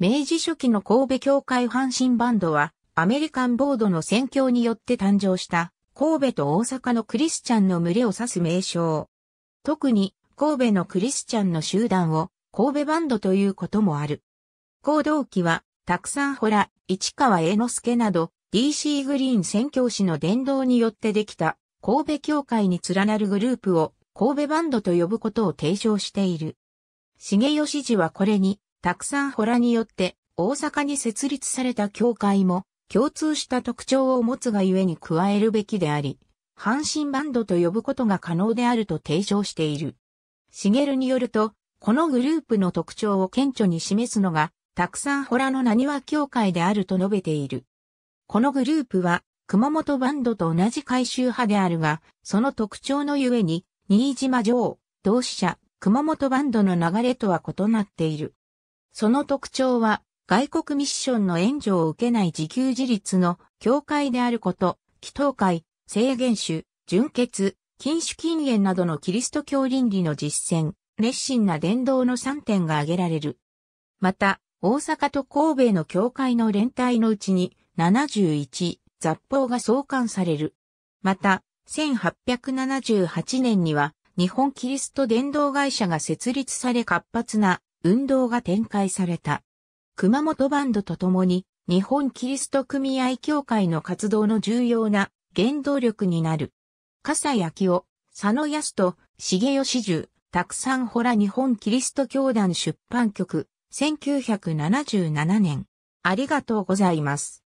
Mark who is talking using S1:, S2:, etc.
S1: 明
S2: 治初期の神戸教会阪神バンドは、アメリカンボードの宣教によって誕生した、神戸と大阪のクリスチャンの群れを指す名称。特に、神戸のクリスチャンの集団を、神戸バンドということもある。行動期は、たくさんほら、市川栄之助など、DC グリーン宣教師の伝道によってできた、神戸教会に連なるグループを、神戸バンドと呼ぶことを提唱している。重吉氏はこれに、たくさんホラによって大阪に設立された教会も共通した特徴を持つがゆえに加えるべきであり、阪神バンドと呼ぶことが可能であると提唱している。シゲルによると、このグループの特徴を顕著に示すのが、たくさんホラの何は教会であると述べている。このグループは、熊本バンドと同じ回収派であるが、その特徴のゆえに、新島城、同志社、熊本バンドの流れとは異なっている。その特徴は、外国ミッションの援助を受けない自給自立の教会であること、祈祷会、制限種、純血、禁酒禁煙などのキリスト教倫理の実践、熱心な伝道の3点が挙げられる。また、大阪と神戸の教会の連帯のうちに71雑報が創刊される。また、1878年には日本キリスト伝道会社が設立され活発な運動が展開された。熊本バンドと共に日本キリスト組合協会の活動の重要な原動力になる。笠明夫、佐野康と重吉重、たくさんほら日本キリスト教団出版局、1977年。ありがとうございます。